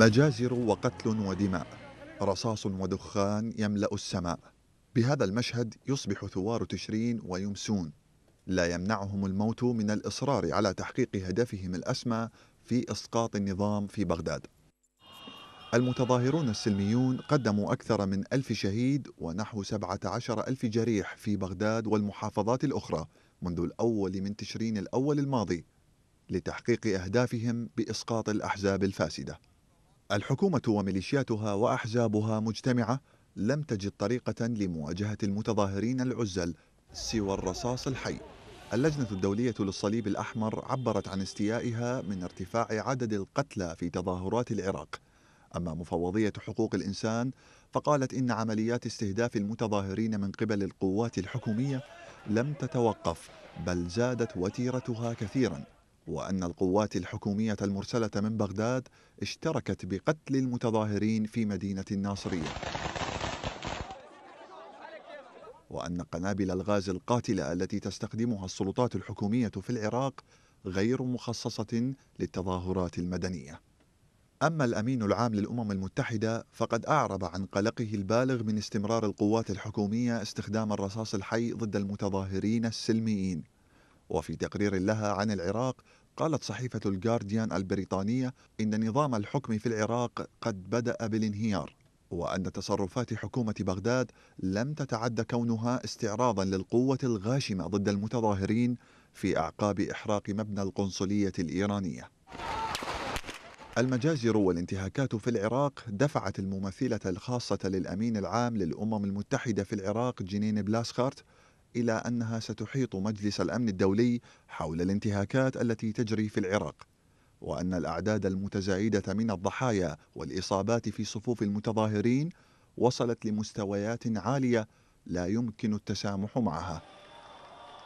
مجازر وقتل ودماء رصاص ودخان يملا السماء بهذا المشهد يصبح ثوار تشرين ويمسون لا يمنعهم الموت من الاصرار على تحقيق هدفهم الاسمى في اسقاط النظام في بغداد المتظاهرون السلميون قدموا أكثر من ألف شهيد ونحو سبعة عشر ألف جريح في بغداد والمحافظات الأخرى منذ الأول من تشرين الأول الماضي لتحقيق أهدافهم بإسقاط الأحزاب الفاسدة الحكومة وميليشياتها وأحزابها مجتمعة لم تجد طريقة لمواجهة المتظاهرين العزل سوى الرصاص الحي اللجنة الدولية للصليب الأحمر عبرت عن استيائها من ارتفاع عدد القتلى في تظاهرات العراق أما مفوضية حقوق الإنسان فقالت إن عمليات استهداف المتظاهرين من قبل القوات الحكومية لم تتوقف بل زادت وتيرتها كثيراً وأن القوات الحكومية المرسلة من بغداد اشتركت بقتل المتظاهرين في مدينة الناصرية وأن قنابل الغاز القاتلة التي تستخدمها السلطات الحكومية في العراق غير مخصصة للتظاهرات المدنية أما الأمين العام للأمم المتحدة فقد أعرب عن قلقه البالغ من استمرار القوات الحكومية استخدام الرصاص الحي ضد المتظاهرين السلميين وفي تقرير لها عن العراق قالت صحيفة الجارديان البريطانية إن نظام الحكم في العراق قد بدأ بالانهيار وأن تصرفات حكومة بغداد لم تتعد كونها استعراضا للقوة الغاشمة ضد المتظاهرين في أعقاب إحراق مبنى القنصلية الإيرانية المجازر والانتهاكات في العراق دفعت الممثلة الخاصة للأمين العام للأمم المتحدة في العراق جنين بلاسخارت إلى أنها ستحيط مجلس الأمن الدولي حول الانتهاكات التي تجري في العراق وأن الأعداد المتزايدة من الضحايا والإصابات في صفوف المتظاهرين وصلت لمستويات عالية لا يمكن التسامح معها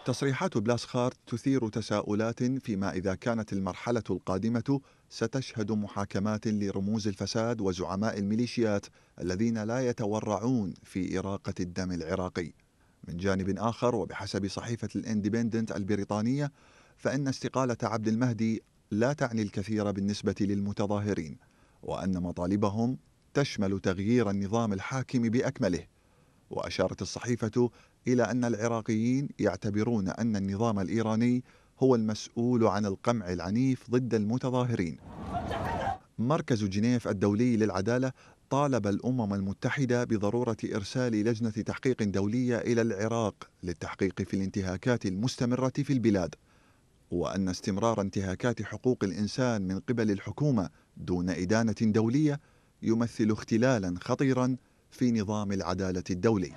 تصريحات بلاسخارت تثير تساؤلات فيما إذا كانت المرحلة القادمة ستشهد محاكمات لرموز الفساد وزعماء الميليشيات الذين لا يتورعون في إراقة الدم العراقي من جانب آخر وبحسب صحيفة الاندبندنت البريطانية فإن استقالة عبد المهدي لا تعني الكثير بالنسبة للمتظاهرين وأن مطالبهم تشمل تغيير النظام الحاكم بأكمله وأشارت الصحيفة إلى أن العراقيين يعتبرون أن النظام الإيراني هو المسؤول عن القمع العنيف ضد المتظاهرين مركز جنيف الدولي للعدالة طالب الأمم المتحدة بضرورة إرسال لجنة تحقيق دولية إلى العراق للتحقيق في الانتهاكات المستمرة في البلاد وأن استمرار انتهاكات حقوق الإنسان من قبل الحكومة دون إدانة دولية يمثل اختلالا خطيرا في نظام العدالة الدولي